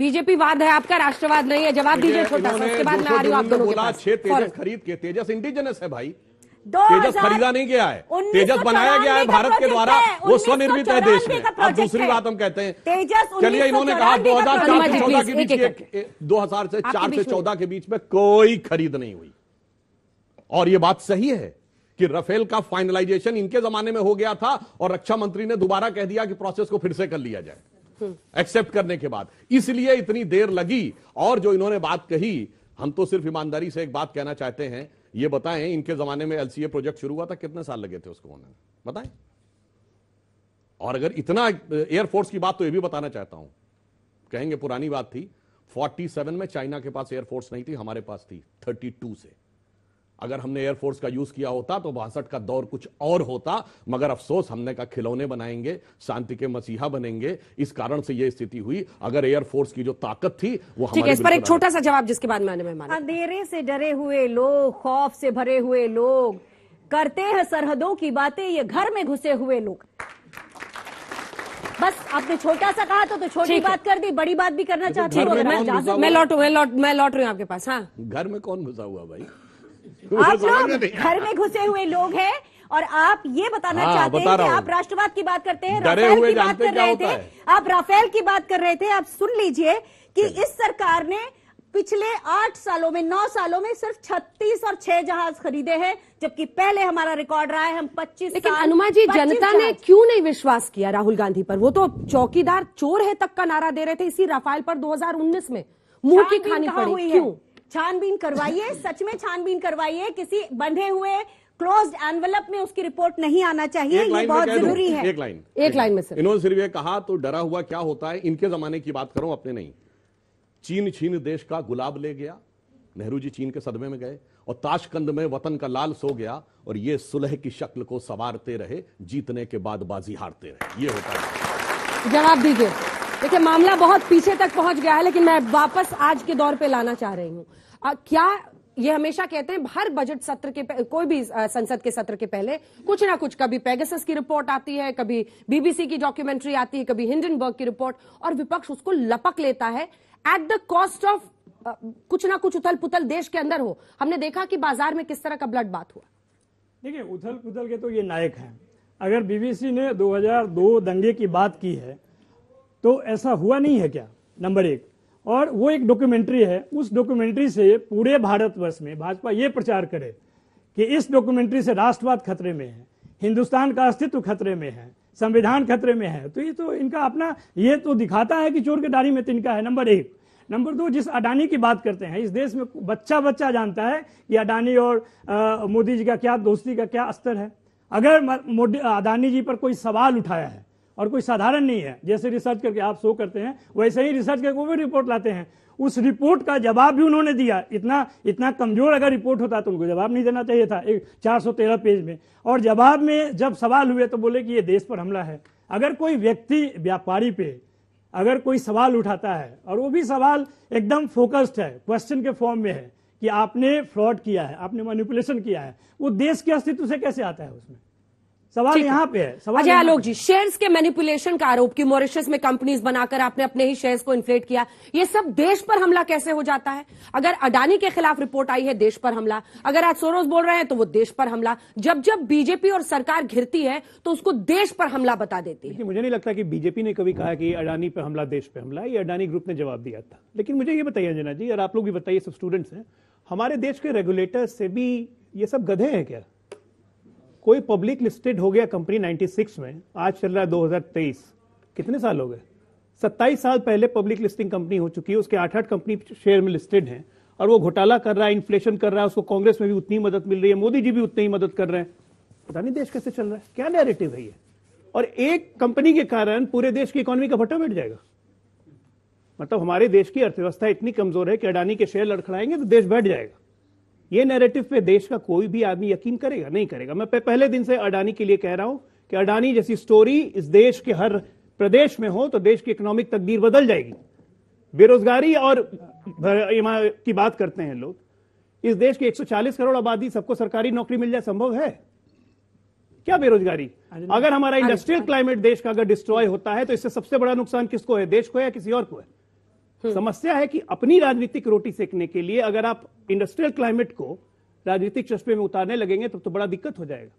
BJP वाद है आपका राष्ट्रवाद नहीं है जवाब दीजिए छोटा सा उसके बाद मैं आ रही हूँ आप दोनों के पास छह तेजस खरीद के तेजस इंडिजिनस है भाई तेजस खरीदा नहीं गया है तेजस बनाया गया है भारत के द्वारा वो स्वनिर्मित है देश में अब दूसरी बात हम कहते हैं तेजस चलिए इन्होंने कहा दो हजार चार से चौदह के बीच दो हजार से चार से चौदह के बीच में कोई खरीद नहीं हुई और ये बात सही है कि रफेल का फाइनलाइजेशन इनके जमाने में हो गया था और रक्षा मंत्री ने दोबारा कह दिया कि प्रोसेस को फिर से कर लिया जाए एक्सेप्ट करने के बाद इसलिए इतनी देर लगी और जो इन्होंने बात कही हम तो सिर्फ ईमानदारी से एक बात कहना चाहते हैं ये बताएं इनके जमाने में एलसीए प्रोजेक्ट शुरू हुआ था कितने साल लगे थे उसको होने में बताएं और अगर इतना एयरफोर्स की बात तो ये भी बताना चाहता हूं कहेंगे पुरानी बात थी 47 में चाइना के पास एयरफोर्स नहीं थी हमारे पास थी 32 से अगर हमने एयरफोर्स का यूज किया होता तो बासठ का दौर कुछ और होता मगर अफसोस हमने का खिलौने बनाएंगे शांति के मसीहा बनेंगे इस कारण से यह स्थिति हुई अगर एयरफोर्स की जो ताकत थी वो ठीक है इस पर एक छोटा सा जवाब जिसके बाद मैंने मेहमान अंधेरे से डरे हुए लोग खौफ से भरे हुए लोग करते हैं सरहदों की बातें ये घर में घुसे हुए लोग बस आपने छोटा सा कहा तो, तो छोटी बात कर दी बड़ी बात भी करना चाहती हूँ तो मैं लौटू मैं लौट मैं लौट रही हूँ आपके पास हाँ घर में कौन घुसा हुआ भाई आप लोग घर में घुसे हुए लोग हैं और आप ये बताना हाँ, चाहते बता हैं कि आप राष्ट्रवाद की बात करते हैं राफेल की बात कर रहे थे आप राफेल की बात कर रहे थे आप सुन लीजिए कि इस सरकार ने पिछले आठ सालों में नौ सालों में सिर्फ छत्तीस और छह जहाज खरीदे हैं जबकि पहले हमारा रिकॉर्ड रहा है हम पच्चीस लेकिन अनुमा जी जनता ने क्यों नहीं विश्वास किया राहुल गांधी पर वो तो चौकीदार चोर है तक का नारा दे रहे थे इसी राफेल पर 2019 में मुंह की खानी पड़ी क्यों छानबीन करवाइए सच में छानबीन करवाइए किसी बंधे हुए क्लोज एनवलप में उसकी रिपोर्ट नहीं आना चाहिए ये बहुत जरूरी है एक लाइन एक लाइन में सर इन्होंने सिर्फ ये कहा तो डरा हुआ क्या होता है इनके जमाने की बात करो अपने नहीं चीन छीन देश का गुलाब ले गया नेहरू जी चीन के सदमे में गए और ताशकंद में वतन का लाल सो गया और ये सुलह की शक्ल को सवारते रहे जीतने के बाद बाजी हारते रहे ये होता है जवाब दीजिए देखिए मामला बहुत पीछे तक पहुंच गया है लेकिन मैं वापस आज के दौर पे लाना चाह रही हूँ क्या ये हमेशा कहते हैं हर बजट सत्र के कोई भी संसद के सत्र के पहले कुछ ना कुछ कभी पेगसस की रिपोर्ट आती है कभी बीबीसी की डॉक्यूमेंट्री आती है कभी हिंडनबर्ग की रिपोर्ट और विपक्ष उसको लपक लेता है एट द कॉस्ट ऑफ कुछ ना कुछ उथल पुथल देश के अंदर हो हमने देखा कि बाजार में किस तरह का ब्लड बात हुआ देखिए उथल पुथल के तो ये नायक हैं अगर बीबीसी ने 2002 दंगे की बात की है तो ऐसा हुआ नहीं है क्या नंबर एक और वो एक डॉक्यूमेंट्री है उस डॉक्यूमेंट्री से पूरे भारतवर्ष में भाजपा ये प्रचार करे कि इस डॉक्यूमेंट्री से राष्ट्रवाद खतरे में है हिंदुस्तान का अस्तित्व खतरे में है संविधान खतरे में है तो ये तो इनका अपना ये तो दिखाता है कि चोर के दाढ़ी में तिनका है नंबर एक नंबर दो जिस अडानी की बात करते हैं इस देश में बच्चा बच्चा जानता है कि अडानी और मोदी जी का क्या दोस्ती का क्या स्तर है अगर अडानी जी पर कोई सवाल उठाया है और कोई साधारण नहीं है जैसे रिसर्च करके आप शो करते हैं वैसे ही रिसर्च करके वो भी रिपोर्ट लाते हैं उस रिपोर्ट का जवाब भी उन्होंने दिया इतना इतना कमजोर अगर रिपोर्ट होता तो उनको जवाब नहीं देना चाहिए था एक तेरह पेज में और जवाब में जब सवाल हुए तो बोले कि ये देश पर हमला है अगर कोई व्यक्ति व्यापारी पे अगर कोई सवाल उठाता है और वो भी सवाल एकदम फोकस्ड है क्वेश्चन के फॉर्म में है कि आपने फ्रॉड किया है आपने मैनिपुलेशन किया है वो देश के अस्तित्व से कैसे आता है उसमें सवाल यहाँ पे है सवाल अजय अच्छा, आलोक जी शेयर्स के मैनिपुलेशन का आरोप कि मॉरिशस में कंपनीज बनाकर आपने अपने ही शेयर्स को इन्फ्लेट किया ये सब देश पर हमला कैसे हो जाता है अगर अडानी के खिलाफ रिपोर्ट आई है देश पर हमला अगर आज सोरोज बोल रहे हैं तो वो देश पर हमला जब जब बीजेपी और सरकार घिरती है तो उसको देश पर हमला बता देती है मुझे नहीं लगता कि बीजेपी ने कभी कहा कि अडानी पर हमला देश पर हमला ये अडानी ग्रुप ने जवाब दिया था लेकिन मुझे ये बताइए अंजना जी और आप लोग भी बताइए सब स्टूडेंट्स हैं हमारे देश के रेगुलेटर से भी ये सब गधे हैं क्या कोई पब्लिक लिस्टेड हो गया कंपनी 96 में आज चल रहा है 2023 कितने साल हो गए 27 साल पहले पब्लिक लिस्टिंग कंपनी हो चुकी है उसके आठ आठ कंपनी शेयर में लिस्टेड हैं और वो घोटाला कर रहा है इन्फ्लेशन कर रहा है उसको कांग्रेस में भी उतनी मदद मिल रही है मोदी जी भी उतनी ही मदद कर रहे हैं पता नहीं देश कैसे चल रहा है क्या नैरेटिव है ये और एक कंपनी के कारण पूरे देश की इकोनॉमी का भट्टा बैठ जाएगा मतलब हमारे देश की अर्थव्यवस्था इतनी कमजोर है कि अडानी के शेयर लड़खड़ाएंगे तो देश बैठ जाएगा ये नैरेटिव पे देश का कोई भी आदमी यकीन करेगा नहीं करेगा मैं पहले दिन से अडानी के लिए कह रहा हूं कि अडानी जैसी स्टोरी इस देश के हर प्रदेश में हो तो देश की इकोनॉमिक तकदीर बदल जाएगी बेरोजगारी और की बात करते हैं लोग इस देश की 140 करोड़ आबादी सबको सरकारी नौकरी मिल जाए संभव है क्या बेरोजगारी अगर हमारा इंडस्ट्रियल क्लाइमेट देश का अगर डिस्ट्रॉय होता है तो इससे सबसे बड़ा नुकसान किसको है देश को है या किसी और को है हम्म। समस्या है कि अपनी राजनीतिक रोटी सेकने के लिए अगर आप इंडस्ट्रियल क्लाइमेट को राजनीतिक चश्मे में उतारने लगेंगे तो, तो बड़ा दिक्कत हो जाएगा